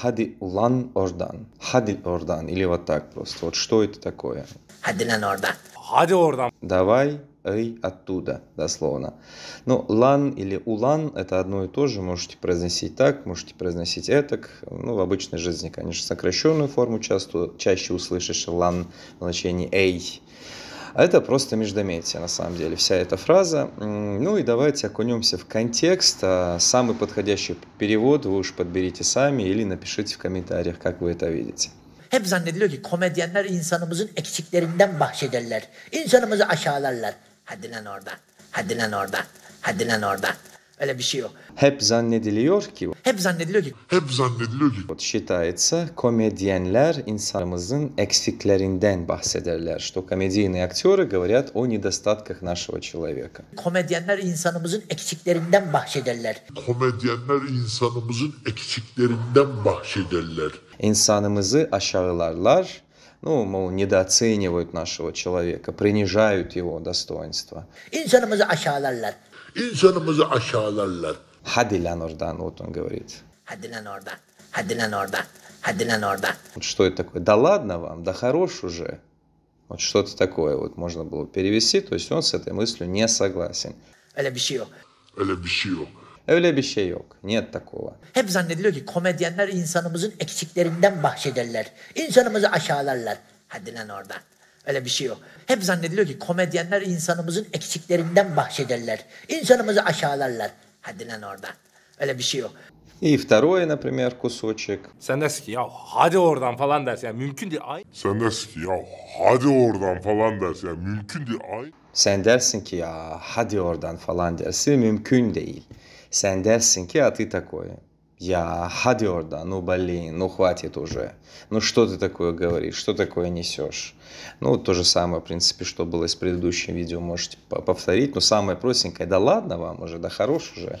Хади Улан Ордан. Хади Ордан. Или вот так просто. Вот что это такое? Хади Улан Ордан. Хади Ордан. Давай эй оттуда, дословно. Но ну, лан или улан – это одно и то же, можете произносить так, можете произносить этак. Ну, в обычной жизни, конечно, сокращенную форму часто, чаще услышишь лан в значении эй. А Это просто междометие, на самом деле, вся эта фраза. Ну и давайте окунемся в контекст. А, самый подходящий перевод вы уж подберите сами или напишите в комментариях, как вы это видите. Hep zannediliyor ki komedyenler insanımızın eksiklerinden bahsederler. İnsanımızı aşağılarlar. Hadi lan oradan, hadi lan oradan, hadi lan oradan. Öyle bir şey yok. Hep zannediliyor ki. Hep zannediliyor ki. Hep zannediliyor ki. Şita komedyenler insanımızın eksiklerinden bahsederler. Что комедийные актеры говорят о недостатках нашего человека. Komedyenler insanımızın eksiklerinden bahsederler. Komedyenler insanımızın eksiklerinden bahsederler. İnsanımızı aşağılarlar, ну, мол, недооценивают нашего человека, принижают его достоинство. Хадилян Ордан, вот он говорит. Хадилян Ордан, Хадилян Ордан, Хадилян Ордан. Вот что это такое? Да ладно вам, да хорош уже. Вот что-то такое вот можно было перевести, то есть он с этой мыслью не согласен. Эля бишио. Эля бишио. Öyle bir şey yok. Niyet takova. Hep zannediliyor ki komedyenler insanımızın eksiklerinden bahşederler. İnsanımızı aşağılarlar. Hadi lan oradan. Öyle bir şey yok. Hep zannediliyor ki komedyenler insanımızın eksiklerinden bahşederler. İnsanımızı aşağılarlar. Hadi lan oradan. Öyle bir şey yok. И второе, например, кусочек. Sen dersin ki ya hadi oradan falan dersin. Yani mümkün değil. Ay. Sen dersin ki ya hadi oradan falan dersin. Yani mümkün Sen dersin ki ya hadi oradan falan dersin mümkün değil. Sen dersin ki а ты такое. Я hadi oradan, ну блин, ну хватит уже. Ну что ты такое говоришь, что такое несешь? Ну то же самое, в принципе, что было с предыдущим видео, можете повторить. Но самое простенькое, да ладно вам уже, да хорош уже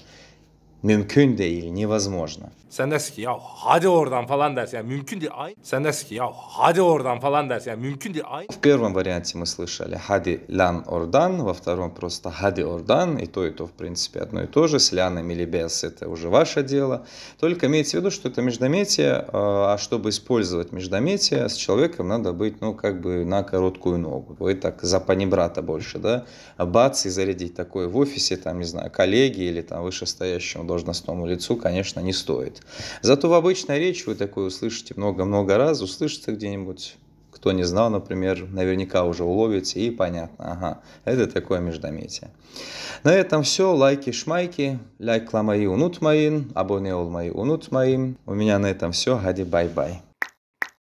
mümkün değil, невозможно. Sen dersin ki ya hadi oradan falan dersin. Yani mümkün değil. Ay. Sen dersin ki ya hadi oradan falan dersin. Yani mümkün В первом варианте мы слышали «хади лян ордан», во втором просто «хади ордан». И то, и то, в принципе, одно и то же. С ляном или без – это уже ваше дело. Только имейте в виду, что это междометие, э, а чтобы использовать междометие, с человеком надо быть, ну, как бы на короткую ногу. Вы так за панибрата больше, да? Бац, и зарядить такое в офисе, там, не знаю, коллеги или там вышестоящему должностному лицу, конечно, не стоит. Зато в обычной речи вы такое услышите много-много раз, услышите где-нибудь кто не знал, например, наверняка уже уловите и понятно, ага, это такое междометие. На этом все, лайки, шмайки, лайк ламаи унут моим, абоне ол мои унут моим. У меня на этом все, хади бай-бай.